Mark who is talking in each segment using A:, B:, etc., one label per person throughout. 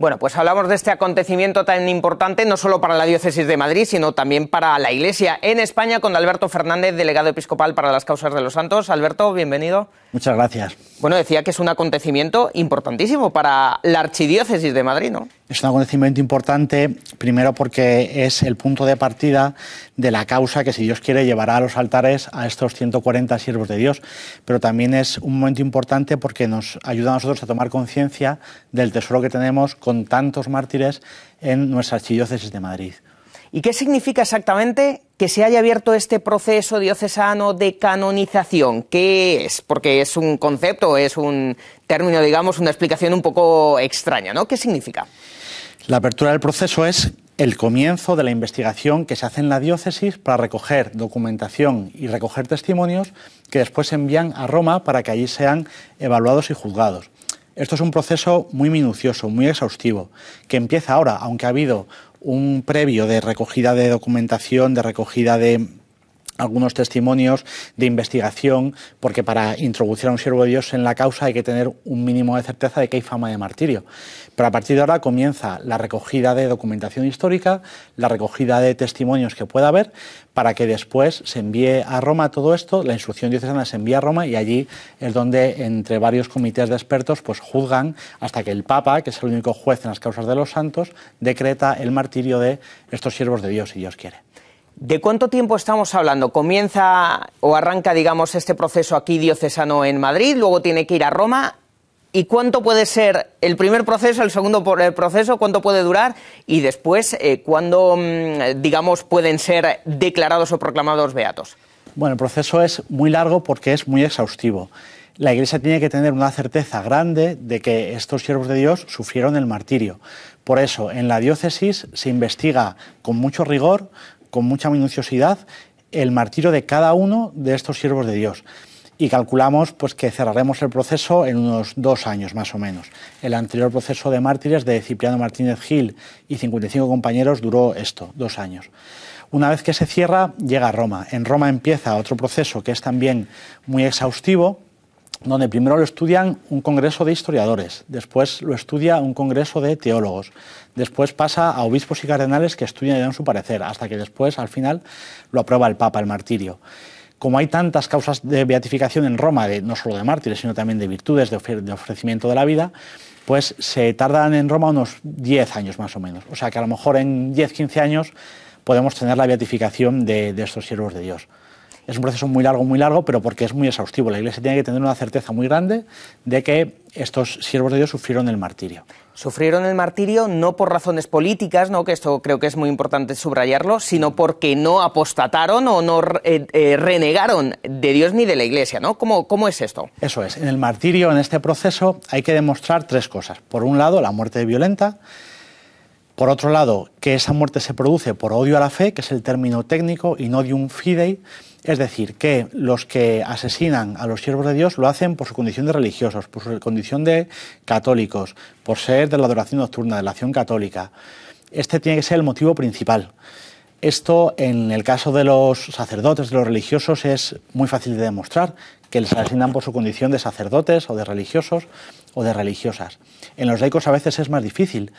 A: Bueno, pues hablamos de este acontecimiento tan importante no solo para la diócesis de Madrid, sino también para la Iglesia en España con Alberto Fernández, delegado episcopal para las causas de los santos. Alberto, bienvenido.
B: Muchas gracias.
A: Bueno, decía que es un acontecimiento importantísimo para la Archidiócesis de Madrid, ¿no?
B: es un acontecimiento importante, primero porque es el punto de partida de la causa que, si Dios quiere, llevará a los altares a estos 140 siervos de Dios, pero también es un momento importante porque nos ayuda a nosotros a tomar conciencia del tesoro que tenemos
A: con tantos mártires en nuestra archidiócesis de Madrid. ¿Y qué significa exactamente que se haya abierto este proceso diocesano de canonización? ¿Qué es? Porque es un concepto, es un término, digamos, una explicación un poco extraña, ¿no? ¿Qué significa?
B: La apertura del proceso es el comienzo de la investigación que se hace en la diócesis para recoger documentación y recoger testimonios que después se envían a Roma para que allí sean evaluados y juzgados. Esto es un proceso muy minucioso, muy exhaustivo, que empieza ahora, aunque ha habido un previo de recogida de documentación, de recogida de algunos testimonios de investigación, porque para introducir a un siervo de Dios en la causa hay que tener un mínimo de certeza de que hay fama de martirio. Pero a partir de ahora comienza la recogida de documentación histórica, la recogida de testimonios que pueda haber, para que después se envíe a Roma todo esto, la instrucción diocesana se envía a Roma y allí es donde entre varios comités de expertos pues juzgan hasta que el Papa, que es el único juez en las causas de los santos, decreta el martirio de estos siervos de Dios, si Dios quiere.
A: ¿De cuánto tiempo estamos hablando? Comienza o arranca, digamos, este proceso aquí diocesano en Madrid, luego tiene que ir a Roma. ¿Y cuánto puede ser el primer proceso, el segundo eh, proceso, cuánto puede durar? Y después, eh, ¿cuándo, mm, digamos, pueden ser declarados o proclamados beatos?
B: Bueno, el proceso es muy largo porque es muy exhaustivo. La Iglesia tiene que tener una certeza grande de que estos siervos de Dios sufrieron el martirio. Por eso, en la diócesis se investiga con mucho rigor, con mucha minuciosidad el martirio de cada uno de estos siervos de Dios. Y calculamos pues, que cerraremos el proceso en unos dos años más o menos. El anterior proceso de mártires de Cipriano Martínez Gil y 55 compañeros duró esto, dos años. Una vez que se cierra, llega a Roma. En Roma empieza otro proceso que es también muy exhaustivo, donde primero lo estudian un congreso de historiadores, después lo estudia un congreso de teólogos, después pasa a obispos y cardenales que estudian y dan su parecer, hasta que después, al final, lo aprueba el Papa, el martirio. Como hay tantas causas de beatificación en Roma, no solo de mártires, sino también de virtudes, de, ofrecimiento de la vida, pues se tardan en Roma unos 10 años más o menos. O sea que a lo mejor en 10-15 años podemos tener la beatificación de, de estos siervos de Dios es un proceso muy largo, muy largo, pero porque es muy exhaustivo. La Iglesia tiene que tener una certeza muy grande de que estos siervos de Dios sufrieron el martirio.
A: Sufrieron el martirio no por razones políticas, que esto creo que es muy importante subrayarlo, sino porque no apostataron o no eh, eh, renegaron de Dios ni de la Iglesia. ¿no? ¿Cómo es esto?
B: Eso es. En el martirio, en este proceso, hay que demostrar tres cosas. Por un lado, la muerte violenta por otro lado, que esa muerte se produce por odio a la fe, que es el término técnico, y no de un fidei, es decir, que los que asesinan a los siervos de Dios lo hacen por su condición de religiosos, por su condición de católicos, por ser de la adoración nocturna, de la acción católica. Este tiene que ser el motivo principal. Esto, en el caso de los sacerdotes, de los religiosos, es muy fácil de demostrar, que les asesinan por su condición de sacerdotes o de religiosos o de religiosas. En los laicos a veces es más difícil,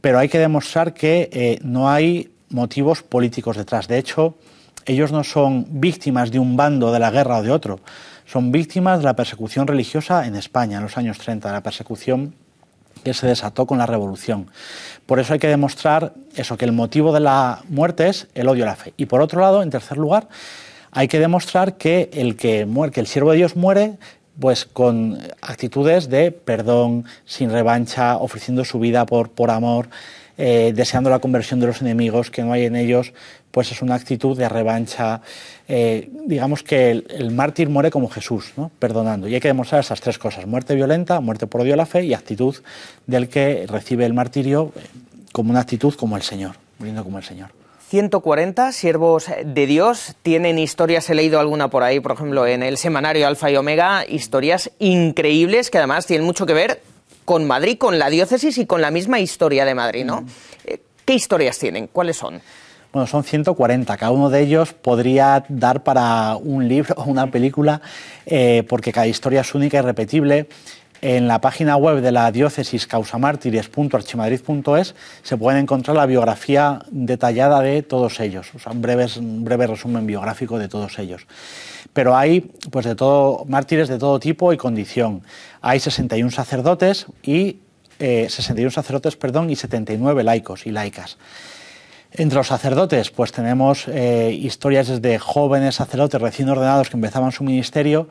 B: pero hay que demostrar que eh, no hay motivos políticos detrás. De hecho, ellos no son víctimas de un bando de la guerra o de otro, son víctimas de la persecución religiosa en España en los años 30, de la persecución que se desató con la revolución. Por eso hay que demostrar eso, que el motivo de la muerte es el odio a la fe. Y por otro lado, en tercer lugar, hay que demostrar que el que muere, que el siervo de Dios muere pues con actitudes de perdón, sin revancha, ofreciendo su vida por, amor, eh, deseando la conversión de los enemigos que no hay en ellos, pues es una actitud de revancha. Eh, digamos que el, mártir muere como Jesús, ¿no? perdonando. Y hay que demostrar esas tres cosas, muerte violenta, muerte por odio a la fe y actitud del que recibe el martirio eh, como una actitud como el Señor, muriendo como el Señor.
A: 140 siervos de Dios tienen historias, he leído alguna por ahí, por ejemplo, en el semanario Alfa y Omega, historias increíbles que además tienen mucho que ver con Madrid, con la diócesis y con la misma historia de Madrid, ¿no? Eh, ¿Qué historias tienen? ¿Cuáles son?
B: Bueno, son 140. Cada uno de ellos podría dar para un libro o una película, eh, porque cada historia es única y repetible. En la página web de la diócesis causamártires.archimadrid.es se puede encontrar la biografía detallada de todos ellos, o sea, un, breve, resumen biográfico de todos ellos. Pero hay pues, de todo, mártires de todo tipo y condición. Hay 61 sacerdotes y 61 eh, sacerdotes, perdón, y 79 laicos y laicas. Entre los sacerdotes, pues tenemos eh, historias desde jóvenes sacerdotes recién ordenados que empezaban su ministerio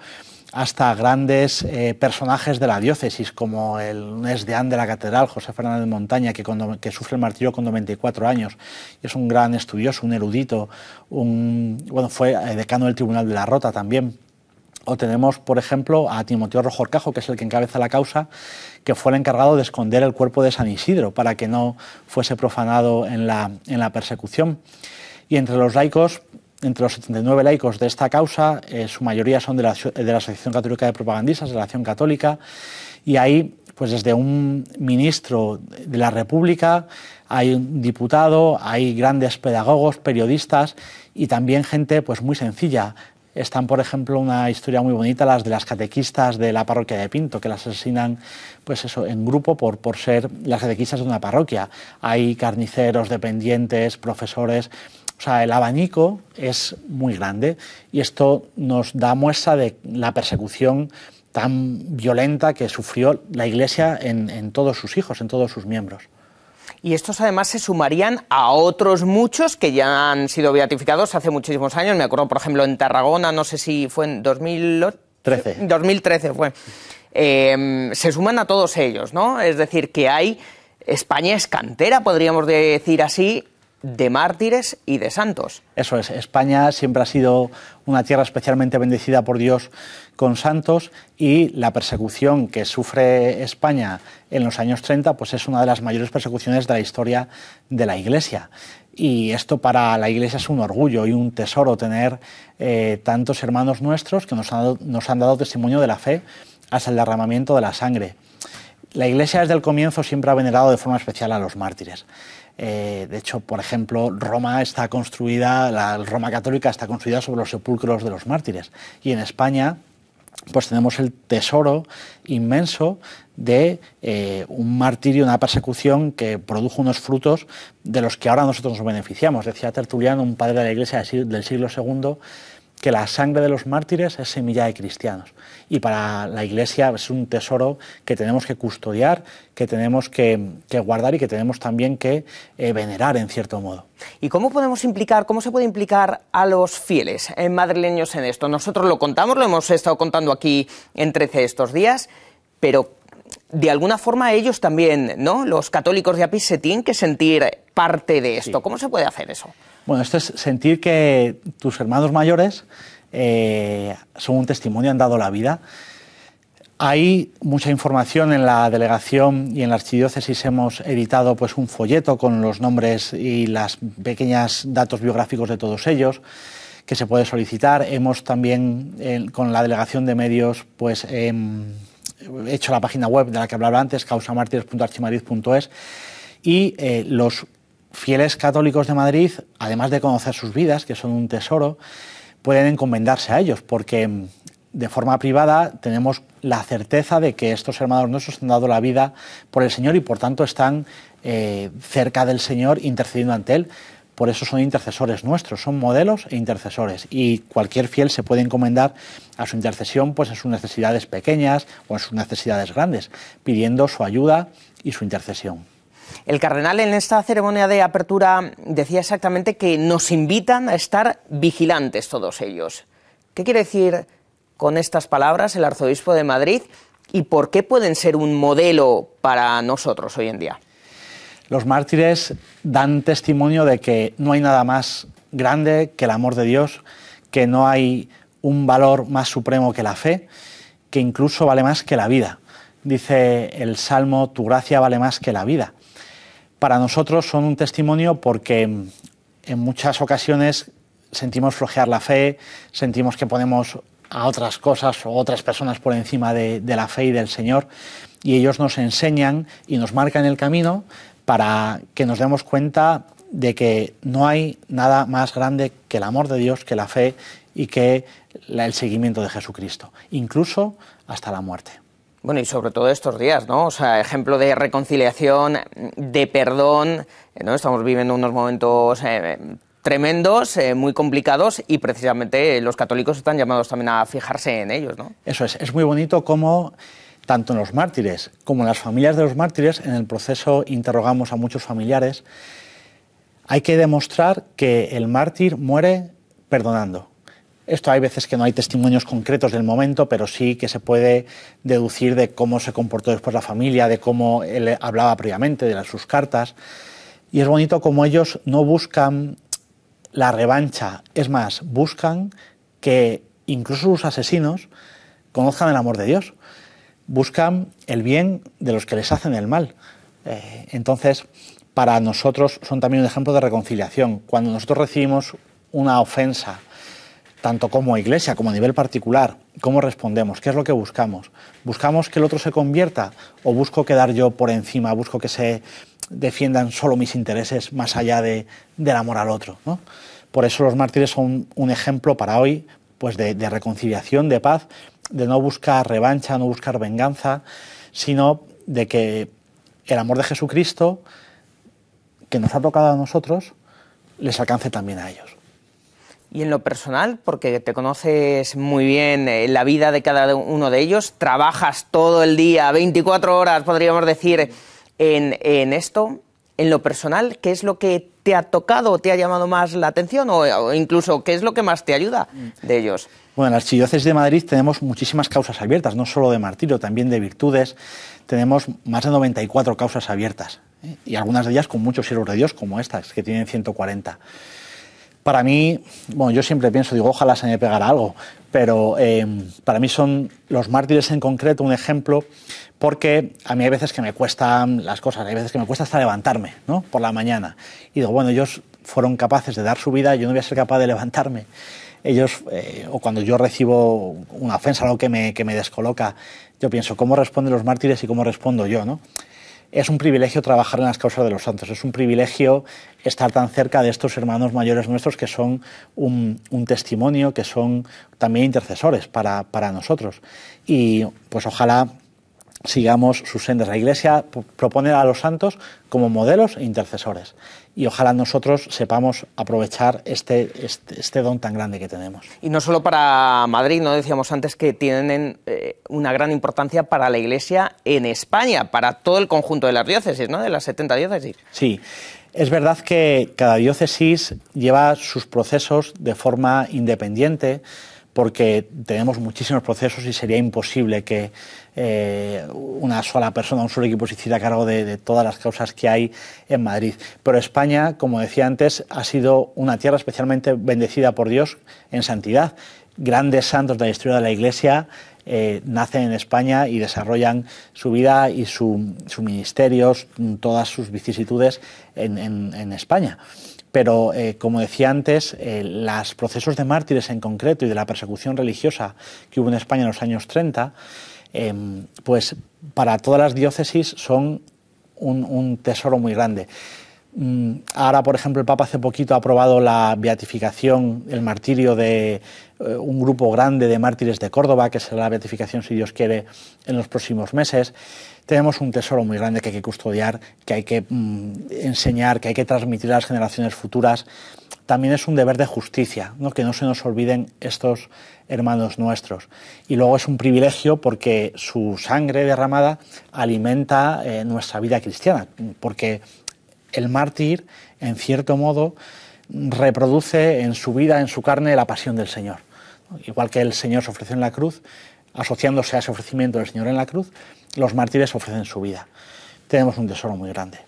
B: hasta grandes eh, personajes de la diócesis, como el esdeán de la catedral, José Fernández Montaña, que, sufre el martirio con 94 años. es un gran estudioso, un erudito, bueno, fue eh, decano del Tribunal de la Rota también. O tenemos, por ejemplo, a Timoteo Rojorcajo... que es el que encabeza la causa, que fue el encargado de esconder el cuerpo de San Isidro para que no fuese profanado en la, en la persecución. Y entre los laicos, entre los 79 laicos de esta causa, eh, su mayoría son de la, Asociación Católica de Propagandistas, de la Acción Católica, y ahí, pues desde un ministro de la República, hay un diputado, hay grandes pedagogos, periodistas y también gente pues muy sencilla. Están, por ejemplo, una historia muy bonita, las de las catequistas de la parroquia de Pinto, que las asesinan pues eso, en grupo por, por ser las catequistas de una parroquia. Hay carniceros, dependientes, profesores. O sea, el abanico es muy grande y esto nos da muestra de la persecución tan violenta que sufrió la Iglesia en, todos sus hijos, en todos sus
A: miembros. Y estos además se sumarían a otros muchos que ya han sido beatificados hace muchísimos años. Me acuerdo, por ejemplo, en Tarragona, no sé si fue en 2013. 2013 fue. Eh, se suman a todos ellos, ¿no? Es decir, que hay. España es cantera, podríamos decir así, de mártires y de santos.
B: Eso es, España siempre ha sido una tierra especialmente bendecida por Dios con santos y la persecución que sufre España en los años 30 pues es una de las mayores persecuciones de la historia de la Iglesia. Y esto para la Iglesia es un orgullo y un tesoro tener eh, tantos hermanos nuestros que nos han dado testimonio de la fe hasta el derramamiento de la sangre. La Iglesia desde el comienzo siempre ha venerado de forma especial a los mártires. Eh, de hecho, por ejemplo, Roma está construida, la Roma católica está construida sobre los sepulcros de los mártires. Y en España, pues tenemos el tesoro inmenso de eh, un martirio, una persecución que produjo unos frutos de los que ahora nosotros nos beneficiamos. Decía Tertuliano, un padre de la Iglesia del siglo II, que la sangre de los mártires es semilla de cristianos. Y para la Iglesia es un tesoro que tenemos que custodiar, que tenemos que, guardar y que tenemos también que eh, venerar en cierto modo. ¿Y cómo podemos implicar, cómo se puede
A: implicar a los fieles eh, madrileños en esto? Nosotros lo contamos, lo hemos estado contando aquí en 13 estos días, pero de alguna forma ellos también, ¿no? Los católicos de Apis se tienen que sentir parte de esto. ¿Cómo se puede hacer eso?
B: Bueno, esto es sentir que tus hermanos mayores eh, son un testimonio, han dado la vida. Hay mucha información en la delegación y en la archidiócesis hemos editado pues un folleto con los nombres y las pequeñas datos biográficos de todos ellos que se puede solicitar. Hemos también eh, con la delegación de medios pues em, he hecho la página web de la que hablaba antes, causamartires.archimariz.es, y eh, los fieles católicos de Madrid, además de conocer sus vidas, que son un tesoro, pueden encomendarse a ellos, porque mm, de forma privada tenemos la certeza de que estos hermanos nuestros han dado la vida por el Señor y por tanto están eh, cerca del Señor intercediendo ante Él por eso son intercesores nuestros, son modelos e intercesores. Y cualquier fiel se puede encomendar a su intercesión pues, en sus necesidades pequeñas o en sus necesidades grandes, pidiendo su ayuda y su intercesión.
A: El cardenal en esta ceremonia de apertura decía exactamente que nos invitan a estar vigilantes todos ellos. ¿Qué quiere decir con estas palabras el arzobispo de Madrid y por qué pueden ser un modelo para nosotros hoy en día?
B: Los mártires dan testimonio de que no hay nada más grande que el amor de Dios, que no hay un valor más supremo que la fe, que incluso vale más que la vida. Dice el Salmo, tu gracia vale más que la vida. Para nosotros son un testimonio porque en muchas ocasiones sentimos flojear la fe, sentimos que ponemos a otras cosas o otras personas por encima de, de la fe y del Señor, y ellos nos enseñan y nos marcan el camino para que nos demos cuenta de que no hay nada más grande que el amor de Dios, que la fe y que el seguimiento de Jesucristo, incluso hasta la muerte.
A: Bueno, y sobre todo estos días, ¿no? O sea, ejemplo de reconciliación, de perdón, eh, ¿no? Estamos viviendo unos momentos eh, tremendos, eh, muy complicados y precisamente los católicos están llamados también a fijarse en ellos, ¿no?
B: Eso es, es muy bonito cómo tanto en los mártires como en las familias de los mártires, en el proceso interrogamos a muchos familiares, hay que demostrar que el mártir muere perdonando. Esto hay veces que no hay testimonios concretos del momento, pero sí que se puede deducir de cómo se comportó después la familia, de cómo él hablaba previamente, de sus cartas. Y es bonito como ellos no buscan la revancha, es más, buscan que incluso sus asesinos conozcan el amor de Dios buscan el bien de los que les hacen el mal. Eh, entonces, para nosotros son también un ejemplo de reconciliación. Cuando nosotros recibimos una ofensa, tanto como iglesia como a nivel particular, ¿cómo respondemos? ¿Qué es lo que buscamos? ¿Buscamos que el otro se convierta o busco quedar yo por encima? ¿Busco que se defiendan solo mis intereses más allá de, del amor al otro? Por eso los mártires son un ejemplo para hoy pues de reconciliación, de paz de no buscar revancha, no buscar venganza, sino de que el amor de Jesucristo que nos ha tocado a nosotros les alcance también a ellos.
A: Y en lo personal, porque te conoces muy bien eh, la vida de cada uno de ellos, trabajas todo el día, 24 horas, podríamos decir, en, en esto, en lo personal, ¿qué es lo que te ha tocado o te ha llamado más la atención o, incluso qué es lo que más te ayuda de ellos?
B: Bueno, en las Archidiócesis de Madrid tenemos muchísimas causas abiertas, no solo de martirio, también de virtudes. Tenemos más de 94 causas abiertas ¿eh? y algunas de ellas con muchos siervos de Dios, como estas, que tienen 140 para mí, bueno, yo siempre pienso, digo, ojalá se me pegara algo, pero eh, para mí son los mártires en concreto un ejemplo porque a mí hay veces que me cuestan las cosas, hay veces que me cuesta hasta levantarme, ¿no? Por la mañana. Y digo, bueno, ellos fueron capaces de dar su vida, yo no voy a ser capaz de levantarme. Ellos, eh, o cuando yo recibo una ofensa, algo que me, que me descoloca, yo pienso, ¿cómo responden los mártires y cómo respondo yo, no? es un privilegio trabajar en las causas de los santos, es un privilegio estar tan cerca de estos hermanos mayores nuestros que son un, testimonio, que son también intercesores para, para nosotros. Y pues ojalá sigamos sus sendas. La Iglesia propone a los santos como modelos e intercesores. Y ojalá nosotros sepamos aprovechar este, este, este, don tan grande que tenemos.
A: Y no solo para Madrid, no decíamos antes que tienen eh, una gran importancia para la Iglesia en España, para todo el conjunto de las diócesis, ¿no? de las 70 diócesis.
B: Sí, es verdad que cada diócesis lleva sus procesos de forma independiente porque tenemos muchísimos procesos y sería imposible que eh, una sola persona, un solo equipo se hiciera cargo de, todas las causas que hay en Madrid. Pero España, como decía antes, ha sido una tierra especialmente bendecida por Dios en santidad. Grandes santos de la historia de la Iglesia eh, nacen en España y desarrollan su vida y sus ministerios, todas sus vicisitudes en España. Pero, eh, como decía antes, eh, los procesos de mártires en concreto y de la persecución religiosa que hubo en España en los años 30, em, pues para todas las diócesis son un, un tesoro muy grande. Mm, ahora, por ejemplo, el Papa hace poquito ha aprobado la beatificación, el martirio de eh, un grupo grande de mártires de Córdoba, que será la beatificación, si Dios quiere, en los próximos meses tenemos un tesoro muy grande que hay que custodiar, que hay que mm, enseñar, que hay que transmitir a las generaciones futuras. También es un deber de justicia, que no se nos olviden estos hermanos nuestros. Y luego es un privilegio porque su sangre derramada alimenta eh, nuestra vida cristiana, porque el mártir, en cierto modo, reproduce en su vida, en su carne, la pasión del Señor. Igual que el Señor se ofreció en la cruz, asociándose a ese ofrecimiento del Señor en la cruz, los mártires ofrecen su vida. Tenemos un tesoro muy grande.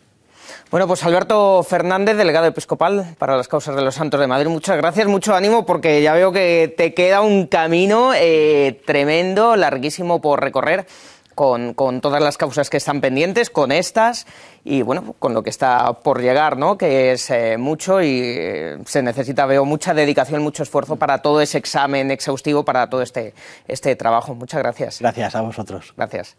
A: Bueno, pues Alberto Fernández, delegado episcopal para las causas de los santos de Madrid, muchas gracias, mucho ánimo, porque ya veo que te queda un camino eh, tremendo, larguísimo por recorrer. Con, todas las causas que están pendientes, con estas y bueno, con lo que está por llegar, ¿no? que es eh, mucho y eh, se necesita, veo, mucha dedicación, mucho esfuerzo para todo ese examen exhaustivo, para todo este, este trabajo. Muchas gracias.
B: Gracias a vosotros. Gracias.